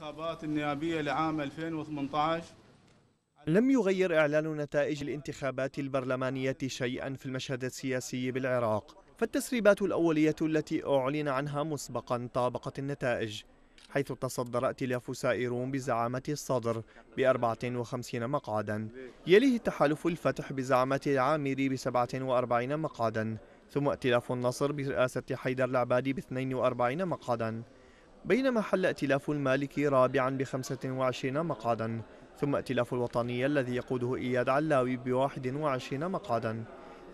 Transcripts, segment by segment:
الانتخابات النيابية لعام 2018 لم يغير إعلان نتائج الانتخابات البرلمانية شيئا في المشهد السياسي بالعراق فالتسريبات الأولية التي أعلن عنها مسبقا طابقت النتائج حيث تصدر ائتلاف سائرون بزعامة الصدر ب 54 مقعدا يليه تحالف الفتح بزعامة العامري ب 47 مقعدا ثم ائتلاف النصر برئاسة حيدر العبادي ب 42 مقعدا بينما حل ائتلاف المالكي رابعا ب 25 مقعدا ثم ائتلاف الوطني الذي يقوده إياد علاوي ب 21 مقعدا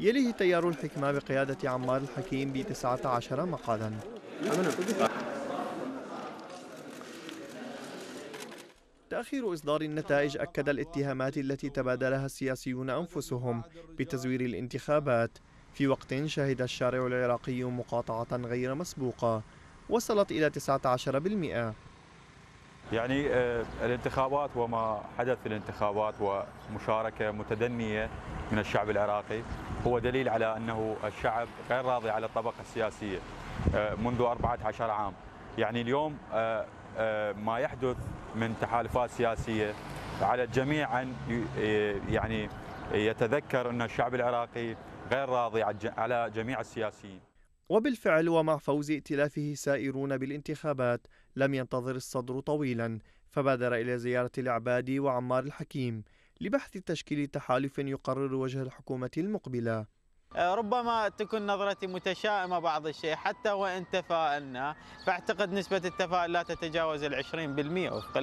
يليه تيار الحكمة بقيادة عمار الحكيم ب 19 مقعدا تأخير إصدار النتائج أكد الاتهامات التي تبادلها السياسيون أنفسهم بتزوير الانتخابات في وقت شهد الشارع العراقي مقاطعة غير مسبوقة وصلت إلى 19% يعني آه، الانتخابات وما حدث في الانتخابات ومشاركة متدنية من الشعب العراقي هو دليل على أنه الشعب غير راضي على الطبقة السياسية آه، منذ 14 عام يعني اليوم آه، ما يحدث من تحالفات سياسية على الجميع أن يعني يتذكر أن الشعب العراقي غير راضي على جميع السياسيين وبالفعل ومع فوز ائتلافه سائرون بالانتخابات لم ينتظر الصدر طويلا فبادر إلى زيارة العبادي وعمار الحكيم لبحث تشكيل تحالف يقرر وجه الحكومة المقبلة ربما تكون نظرتي متشائمة بعض الشيء حتى وإن تفائلنا فأعتقد نسبة التفاؤل لا تتجاوز العشرين بالمئة وفق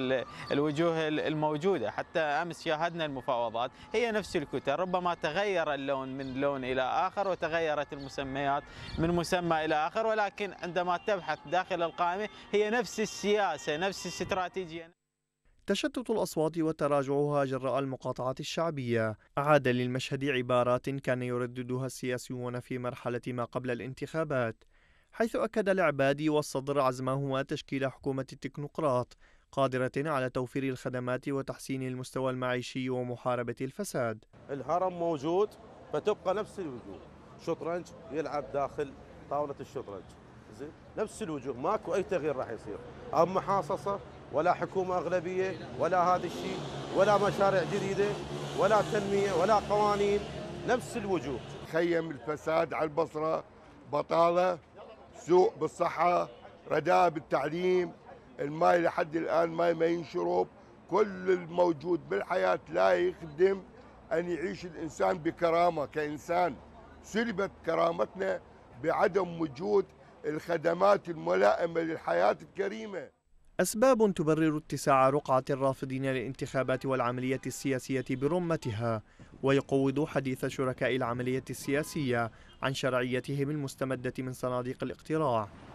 الوجوه الموجودة حتى أمس شاهدنا المفاوضات هي نفس الكتل ربما تغير اللون من لون إلى آخر وتغيرت المسميات من مسمى إلى آخر ولكن عندما تبحث داخل القائمة هي نفس السياسة نفس الاستراتيجية تشتت الأصوات وتراجعها جراء المقاطعة الشعبية أعاد للمشهد عبارات كان يرددها السياسيون في مرحلة ما قبل الانتخابات حيث أكد العبادي والصدر عزمهما تشكيل حكومة التكنوقراط قادرة على توفير الخدمات وتحسين المستوى المعيشي ومحاربة الفساد الهرم موجود فتبقى نفس الوجوه شطرنج يلعب داخل طاولة الشطرنج زين نفس الوجوه ماكو أي تغيير راح يصير أما حاصصة ولا حكومة أغلبية ولا هذا الشيء ولا مشاريع جديدة ولا تنمية ولا قوانين نفس الوجوه خيم الفساد على البصرة بطالة سوء بالصحة رداء بالتعليم الماء لحد الآن ماء ما ينشرب كل الموجود بالحياة لا يخدم أن يعيش الإنسان بكرامة كإنسان سلبت كرامتنا بعدم وجود الخدمات الملائمة للحياة الكريمة أسباب تبرر اتساع رقعة الرافضين للانتخابات والعملية السياسية برمتها ويقوض حديث شركاء العملية السياسية عن شرعيتهم المستمدة من صناديق الاقتراع